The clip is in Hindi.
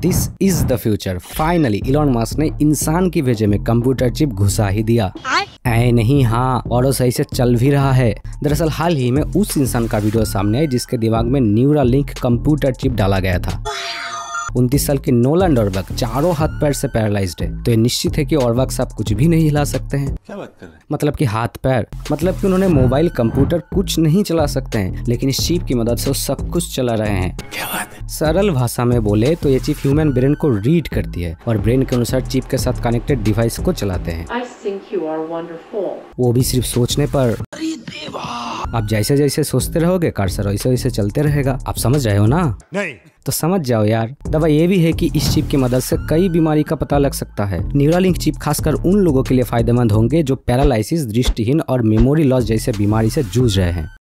this is the future finally Elon Musk ने इंसान की वजह में कंप्यूटर चिप घुसा ही दिया है नहीं हाँ और सही से चल भी रहा है दरअसल हाल ही में उस इंसान का वीडियो सामने आई जिसके दिमाग में न्यूरा लिंक कंप्यूटर चिप डाला गया था उनतीस साल के नोलैंड औरबक चारों हाथ पैर से पैरालाइज है तो ये निश्चित है की वक्त आप कुछ भी नहीं हिला सकते हैं क्या बात कर रहे हैं मतलब की हाथ पैर मतलब की उन्होंने मोबाइल कंप्यूटर कुछ नहीं चला सकते हैं लेकिन इस चीप की मदद से वो सब कुछ चला रहे हैं क्या बात है सरल भाषा में बोले तो ये चीप ह्यूमन ब्रेन को रीड करती है और ब्रेन के अनुसार चीप के साथ कनेक्टेड डिवाइस को चलाते हैं वो भी सिर्फ सोचने पर आप जैसे जैसे सोचते रहोगे सर वैसे वैसे चलते रहेगा आप समझ रहे हो ना नहीं तो समझ जाओ यार दवा ये भी है कि इस चिप की मदद से कई बीमारी का पता लग सकता है न्यूरालिंक चिप खासकर उन लोगों के लिए फायदेमंद होंगे जो पैरालिसिस दृष्टिहीन और मेमोरी लॉस जैसे बीमारी से जूझ रहे हैं